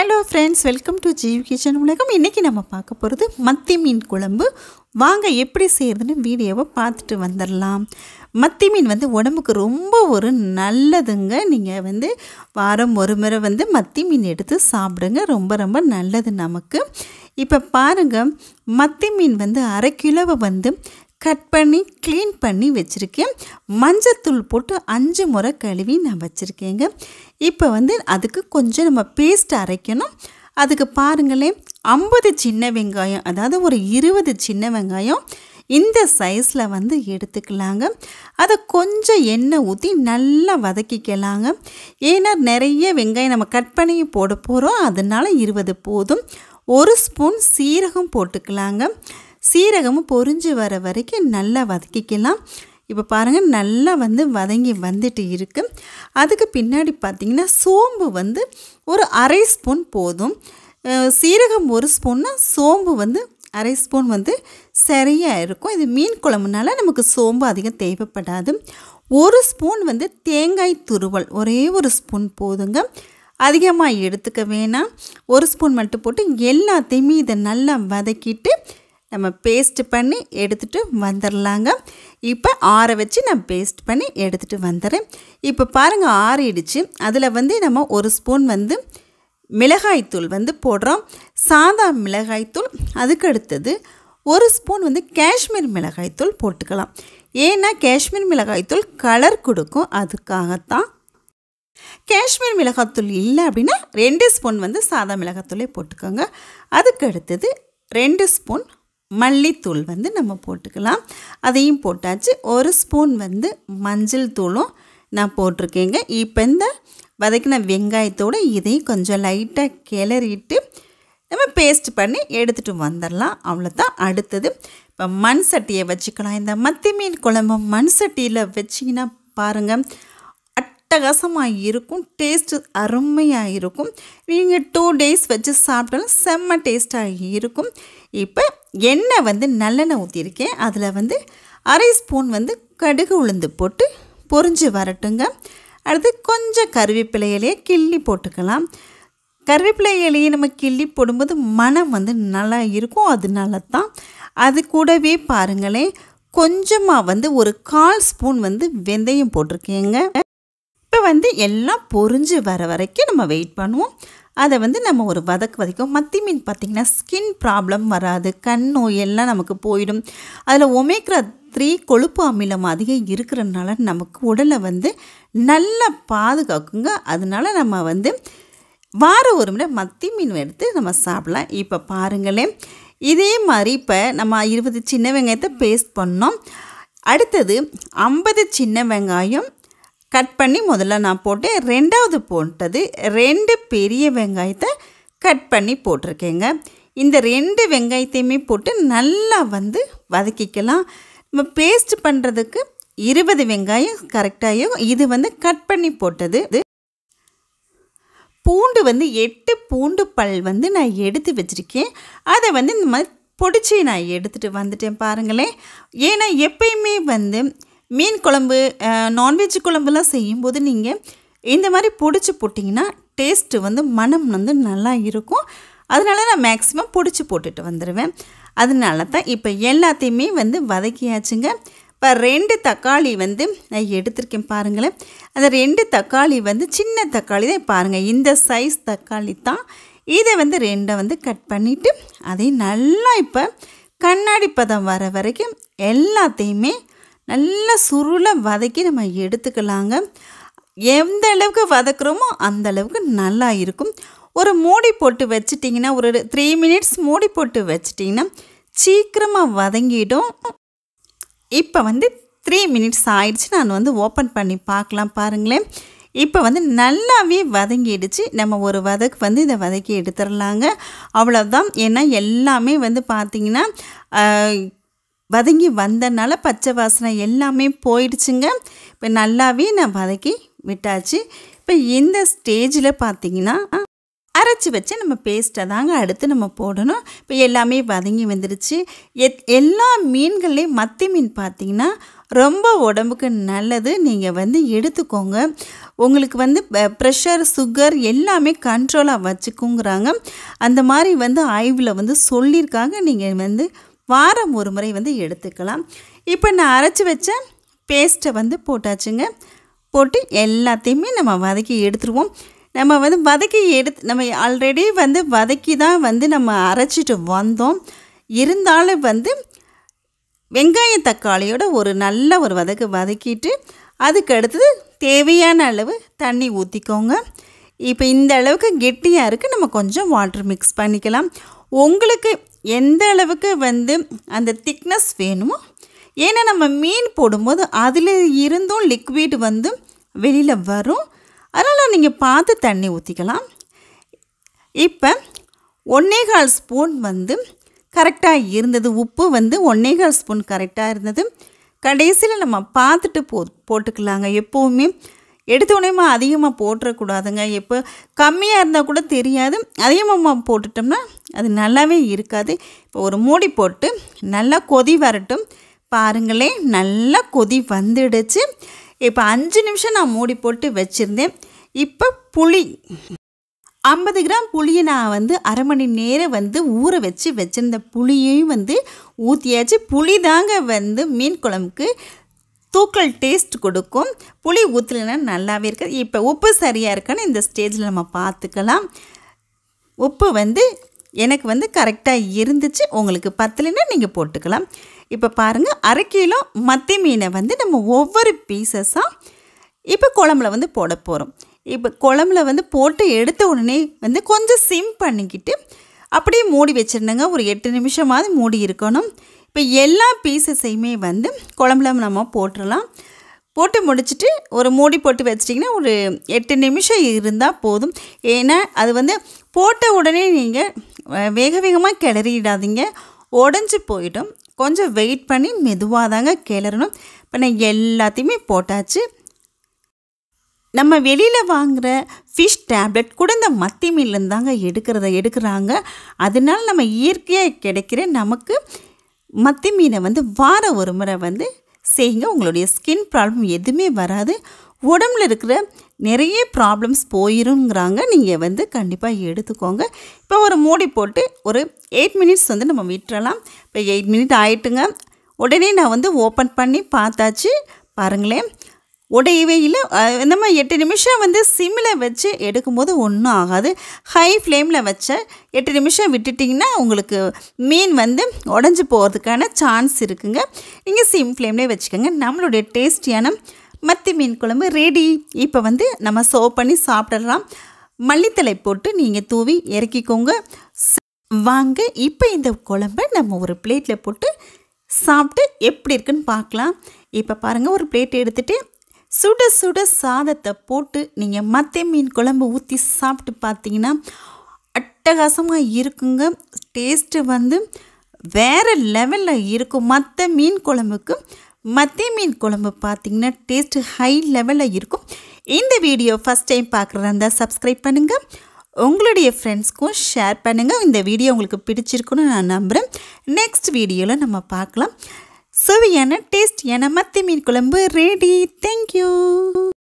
hello friends welcome to Jeev kitchen உலகம் இன்றைக்கி நம்ம பார்க்க போகிறது மத்தி மீன் குழம்பு வாங்க எப்படி செய்கிறதுன்னு வீடியோவை பார்த்துட்டு வந்துடலாம் மத்தி மீன் வந்து உடம்புக்கு ரொம்ப ஒரு நல்லதுங்க நீங்கள் வந்து வாரம் ஒரு முறை வந்து மத்தி மீன் எடுத்து சாப்பிடுங்க ரொம்ப ரொம்ப நல்லது நமக்கு இப்போ பாருங்கள் மத்தி மீன் வந்து அரை கிலோவை வந்து கட் பண்ணி க்ளீன் பண்ணி வச்சுருக்கேன் மஞ்சத்தூள் போட்டு அஞ்சு முறை கழுவி நான் வச்சுருக்கேங்க இப்போ வந்து அதுக்கு கொஞ்சம் நம்ம பேஸ்ட் அரைக்கணும் அதுக்கு பாருங்களேன் ஐம்பது சின்ன வெங்காயம் அதாவது ஒரு இருபது சின்ன வெங்காயம் இந்த சைஸில் வந்து எடுத்துக்கலாங்க அதை கொஞ்சம் எண்ணெய் ஊற்றி நல்லா வதக்கிக்கலாங்க ஏன்னா நிறைய வெங்காயம் நம்ம கட் பண்ணி போட போகிறோம் அதனால் இருபது போதும் ஒரு ஸ்பூன் சீரகம் போட்டுக்கலாங்க சீரகமும் பொறிஞ்சு வர வரைக்கும் நல்லா வதக்கிக்கலாம் இப்போ பாருங்கள் நல்லா வந்து வதங்கி வந்துட்டு இருக்குது அதுக்கு பின்னாடி பார்த்திங்கன்னா சோம்பு வந்து ஒரு அரை ஸ்பூன் போதும் சீரகம் ஒரு ஸ்பூன்னால் சோம்பு வந்து அரை ஸ்பூன் வந்து சரியாக இருக்கும் இது மீன் குழம்புனால நமக்கு சோம்பு அதிகம் தேவைப்படாது ஒரு ஸ்பூன் வந்து தேங்காய் துருவல் ஒரே ஒரு ஸ்பூன் போதுங்க அதிகமாக எடுத்துக்க வேணாம் ஒரு ஸ்பூன் மட்டும் போட்டு எல்லாத்தையுமே இதை நல்லா வதக்கிட்டு நம்ம பேஸ்ட் பண்ணி எடுத்துகிட்டு வந்துடலாங்க இப்போ ஆற வச்சு நான் பேஸ்ட் பண்ணி எடுத்துகிட்டு வந்துடுறேன் இப்போ பாருங்கள் ஆறிடுச்சு அதில் வந்து நம்ம ஒரு ஸ்பூன் வந்து மிளகாய்த்தூள் வந்து போடுறோம் சாதா மிளகாய்த்தூள் அதுக்கு அடுத்தது ஒரு ஸ்பூன் வந்து காஷ்மீர் மிளகாய்த்தூள் போட்டுக்கலாம் ஏன்னா காஷ்மீர் மிளகாய்த்தூள் கலர் கொடுக்கும் அதுக்காகத்தான் காஷ்மீர் மிளகாத்தூள் இல்லை அப்படின்னா ரெண்டு ஸ்பூன் வந்து சாதா மிளகாத்தூளே போட்டுக்கோங்க அதுக்கு அடுத்தது ரெண்டு ஸ்பூன் மல்லித்தூள் வந்து நம்ம போட்டுக்கலாம் அதையும் போட்டாச்சு ஒரு ஸ்பூன் வந்து மஞ்சள் தூளும் நான் போட்டிருக்கேங்க இப்போ இந்த வதக்கின வெங்காயத்தோடு இதையும் கொஞ்சம் லைட்டாக கிளறிட்டு நம்ம பேஸ்ட் பண்ணி எடுத்துகிட்டு வந்துடலாம் அவ்வளோதான் அடுத்தது இப்போ மண் சட்டியை வச்சுக்கலாம் இந்த மத்தி மீன் குழம்பு மண் சட்டியில் வச்சிங்கன்னா பாருங்கள் அட்டகாசமாக இருக்கும் டேஸ்ட்டு அருமையாக இருக்கும் நீங்கள் டூ டேஸ் வச்சு சாப்பிட்டாலும் செம்ம டேஸ்ட்டாக இருக்கும் இப்போ எண்ணெய் வந்து நல்லெண்ணெய் ஊற்றியிருக்கேன் அதில் வந்து அரை ஸ்பூன் வந்து கடுகு உளுந்து போட்டு பொறிஞ்சு வரட்டுங்க அடுத்து கொஞ்சம் கருவேப்பிலையிலையே கிள்ளி போட்டுக்கலாம் கருவேப்பிலை இலையை நம்ம கிள்ளி போடும்போது மனம் வந்து நல்லா இருக்கும் அதனால தான் அது கூடவே பாருங்களேன் கொஞ்சமாக வந்து ஒரு கால் ஸ்பூன் வந்து வெந்தயம் போட்டிருக்கேங்க இப்போ வந்து எல்லாம் பொறிஞ்சு வர வரைக்கும் நம்ம வெயிட் பண்ணுவோம் அதை வந்து நம்ம ஒரு வதக்கு வதக்கும் மத்தி மீன் பார்த்திங்கன்னா ஸ்கின் ப்ராப்ளம் வராது கண் எல்லாம் நமக்கு போயிடும் அதில் ஒமேக்ரா த்ரீ கொழுப்பு அமிலம் அதிகம் இருக்கிறதுனால நமக்கு உடலை வந்து நல்லா பாதுகாக்குங்க அதனால நம்ம வந்து வாரம் ஒரு முறை மத்தி மீன் எடுத்து நம்ம சாப்பிடலாம் இப்போ பாருங்களேன் இதே மாதிரி இப்போ நம்ம இருபது சின்ன வெங்காயத்தை பேஸ்ட் பண்ணோம் அடுத்தது ஐம்பது சின்ன வெங்காயம் கட் பண்ணி முதல்ல நான் போட்டு ரெண்டாவது போட்டது ரெண்டு பெரிய வெங்காயத்தை கட் பண்ணி போட்டிருக்கேங்க இந்த ரெண்டு வெங்காயத்தையுமே போட்டு நல்லா வந்து வதக்கிக்கலாம் நம்ம பேஸ்ட் பண்ணுறதுக்கு இருபது வெங்காயம் கரெக்டாகும் இது வந்து கட் பண்ணி போட்டது பூண்டு வந்து எட்டு பூண்டு பல் வந்து நான் எடுத்து வச்சுருக்கேன் அதை வந்து இந்த மாதிரி பிடிச்சி நான் எடுத்துகிட்டு வந்துட்டேன் பாருங்களேன் ஏன்னா எப்பயுமே வந்து மீன் குழம்பு நான்வெஜ் குழம்புலாம் செய்யும்போது நீங்கள் இந்த மாதிரி பிடிச்சி போட்டிங்கன்னா டேஸ்ட்டு வந்து மனம் வந்து நல்லா இருக்கும் அதனால நான் மேக்ஸிமம் பிடிச்சி போட்டுட்டு வந்துடுவேன் அதனால தான் இப்போ எல்லாத்தையுமே வந்து வதக்கியாச்சுங்க இப்போ ரெண்டு தக்காளி வந்து நான் எடுத்திருக்கேன் பாருங்களேன் அந்த ரெண்டு தக்காளி வந்து சின்ன தக்காளி தான் பாருங்கள் இந்த சைஸ் தக்காளி தான் இதை வந்து ரெண்டை வந்து கட் பண்ணிவிட்டு அதை நல்லா இப்போ கண்ணாடி பதம் வர வரைக்கும் எல்லாத்தையுமே நல்லா சுருளை வதக்கி நம்ம எடுத்துக்கலாங்க எந்த அளவுக்கு வதக்குறோமோ அந்த அளவுக்கு நல்லா இருக்கும் ஒரு மூடி போட்டு வச்சிட்டிங்கன்னா ஒரு த்ரீ மினிட்ஸ் மூடி போட்டு வச்சிட்டிங்கன்னா சீக்கிரமாக வதங்கிடும் இப்போ வந்து த்ரீ மினிட்ஸ் ஆயிடுச்சு நான் வந்து ஓப்பன் பண்ணி பார்க்கலாம் பாருங்களேன் இப்போ வந்து நல்லாவே வதங்கிடுச்சு நம்ம ஒரு வதக்கு வந்து இதை வதக்கி எடுத்துடலாங்க அவ்வளோதான் ஏன்னா எல்லாமே வந்து பார்த்திங்கன்னா வதங்கி வந்தனால பச்சை வாசனை எல்லாமே போயிடுச்சுங்க இப்போ நல்லாவே நான் வதக்கி விட்டாச்சு இப்போ இந்த ஸ்டேஜில் பார்த்தீங்கன்னா அரைச்சி வச்சு நம்ம பேஸ்ட்டை தாங்க அடுத்து நம்ம போடணும் இப்போ எல்லாமே வதங்கி வந்துடுச்சு எத் எல்லா மீன்கள்லேயும் மத்தி மீன் பார்த்திங்கன்னா ரொம்ப உடம்புக்கு நல்லது நீங்கள் வந்து எடுத்துக்கோங்க உங்களுக்கு வந்து ப்ரெஷர் சுகர் எல்லாமே கண்ட்ரோலாக வச்சுக்குங்கிறாங்க அந்த மாதிரி வந்து ஆய்வில் வந்து சொல்லியிருக்காங்க நீங்கள் வந்து வாரம் ஒரு முறை வந்து எடுத்துக்கலாம் இப்போ நான் அரைச்சி வச்ச பேஸ்ட்டை வந்து போட்டாச்சுங்க போட்டு எல்லாத்தையுமே நம்ம வதக்கி எடுத்துருவோம் நம்ம வந்து வதக்கி எடுத்து நம்ம ஆல்ரெடி வந்து வதக்கி தான் வந்து நம்ம அரைச்சிட்டு வந்தோம் இருந்தாலும் வந்து வெங்காய தக்காளியோட ஒரு நல்ல ஒரு வதக்கு வதக்கிட்டு அதுக்கடுத்தது தேவையான அளவு தண்ணி ஊற்றிக்கோங்க இப்போ இந்த அளவுக்கு கெட்டியாக இருக்குது நம்ம கொஞ்சம் வாட்டர் மிக்ஸ் பண்ணிக்கலாம் உங்களுக்கு எந்த அளவுக்கு வந்து அந்த திக்னஸ் வேணுமோ ஏன்னா நம்ம மீன் போடும்போது அதில் இருந்தும் லிக்விட் வந்து வெளியில் வரும் அதனால் நீங்கள் பார்த்து தண்ணி ஊற்றிக்கலாம் இப்போ ஒன்றேகால் ஸ்பூன் வந்து கரெக்டாக இருந்தது உப்பு வந்து ஒன்றேகால் ஸ்பூன் கரெக்டாக இருந்தது கடைசியில் நம்ம பார்த்துட்டு போ போட்டுக்கலாங்க எப்போவுமே எடுத்தோடனேமா அதிகமாக போட்டுறக்கூடாதுங்க எப்போ கம்மியாக இருந்தால் கூட தெரியாது அதிகமாக போட்டுட்டோம்னா அது நல்லாவே இருக்காது இப்போ ஒரு மூடி போட்டு நல்லா கொதி வரட்டும் பாருங்களேன் நல்லா கொதி வந்துடுச்சு இப்போ அஞ்சு நிமிஷம் நான் மூடி போட்டு வச்சுருந்தேன் இப்போ புளி ஐம்பது கிராம் புளியை நான் வந்து அரை மணி நேரம் வந்து ஊற வச்சு வச்சுருந்த புளியையும் வந்து ஊற்றியாச்சு புளி தாங்க வந்து மீன் குழம்புக்கு தூக்கல் டேஸ்ட் கொடுக்கும் புளி ஊற்றலைன்னா நல்லாவே இருக்குது இப்போ உப்பு சரியாக இருக்குன்னு இந்த ஸ்டேஜில் நம்ம பார்த்துக்கலாம் உப்பு வந்து எனக்கு வந்து கரெக்டாக இருந்துச்சு உங்களுக்கு பத்தலைன்னா நீங்கள் போட்டுக்கலாம் இப்போ பாருங்கள் அரை கிலோ மத்தி மீனை வந்து நம்ம ஒவ்வொரு பீசஸாக இப்போ குழம்புல வந்து போட போகிறோம் இப்போ குழம்புல வந்து போட்டு எடுத்த உடனே வந்து கொஞ்சம் சிம் பண்ணிக்கிட்டு அப்படியே மூடி வச்சிருந்தேங்க ஒரு எட்டு நிமிஷமாவது மூடி இருக்கணும் இப்போ எல்லா பீசஸையுமே வந்து குழம்புல நம்ம போட்டுடலாம் போட்டு முடிச்சுட்டு ஒரு மூடி போட்டு வச்சிட்டிங்கன்னா ஒரு எட்டு நிமிஷம் இருந்தால் போதும் ஏன்னா அது வந்து போட்ட உடனே நீங்கள் வேக வேகமாக கிளறிடாதீங்க உடஞ்சி போயிடும் கொஞ்சம் வெயிட் பண்ணி மெதுவாக தாங்க கிளறணும் இப்போ நான் எல்லாத்தையுமே போட்டாச்சு நம்ம வெளியில் வாங்குகிற ஃபிஷ் டேப்லெட் கூட இந்த மத்தி மீன்லேருந்தாங்க எடுக்கிறத எடுக்கிறாங்க அதனால நம்ம இயற்கையாக கிடைக்கிற நமக்கு மத்தி மீனை வந்து வாரம் ஒரு முறை வந்து செய்யுங்க உங்களுடைய ஸ்கின் ப்ராப்ளம் எதுவுமே வராது உடம்புல இருக்கிற நிறைய ப்ராப்ளம்ஸ் போயிருங்கிறாங்க நீங்கள் வந்து கண்டிப்பாக எடுத்துக்கோங்க இப்போ ஒரு மூடி போட்டு ஒரு எயிட் மினிட்ஸ் வந்து நம்ம விட்டுறலாம் இப்போ எயிட் மினிட் ஆகிட்டுங்க உடனே நான் வந்து ஓப்பன் பண்ணி பார்த்தாச்சு பாருங்களேன் உடையவே இல்லை மாதிரி எட்டு நிமிஷம் வந்து சிம்மில் வச்சு எடுக்கும்போது ஒன்றும் ஆகாது ஹை ஃப்ளேமில் வச்ச எட்டு நிமிஷம் விட்டுட்டிங்கன்னா உங்களுக்கு மீன் வந்து உடஞ்சி போகிறதுக்கான சான்ஸ் இருக்குங்க நீங்கள் சிம் ஃப்ளேம்லேயே வச்சுக்கோங்க நம்மளுடைய டேஸ்டியான மத்தி மீன் குழம்பு ரெடி இப்போ வந்து நம்ம சோப் பண்ணி சாப்பிடலாம் மல்லித்தலை போட்டு நீங்கள் தூவி இறக்கிக்கோங்க வாங்க இப்போ இந்த குழம்பை நம்ம ஒரு பிளேட்டில் போட்டு சாப்பிட்டு எப்படி இருக்குன்னு பார்க்கலாம் இப்போ பாருங்கள் ஒரு பிளேட் எடுத்துகிட்டு சுட சுட சாதத்தை போட்டு நீங்கள் மத்திய மீன் குழம்பு ஊற்றி சாப்பிட்டு பார்த்தீங்கன்னா அட்டகாசமாக இருக்குங்க டேஸ்ட்டு வந்து வேறு லெவலில் இருக்கும் மற்ற மீன் குழம்புக்கு மத்திய மீன் குழம்பு பார்த்திங்கன்னா டேஸ்ட்டு ஹை லெவலில் இருக்கும் இந்த வீடியோ ஃபஸ்ட் டைம் பார்க்குறதா இருந்தால் சப்ஸ்கிரைப் பண்ணுங்கள் உங்களுடைய ஃப்ரெண்ட்ஸ்க்கும் ஷேர் பண்ணுங்கள் இந்த வீடியோ உங்களுக்கு பிடிச்சிருக்குன்னு நான் நம்புகிறேன் நெக்ஸ்ட் வீடியோவில் நம்ம பார்க்கலாம் சுவையான டேஸ்டியான மத்தி மீன் குழம்பு ரெடி தேங்க்யூ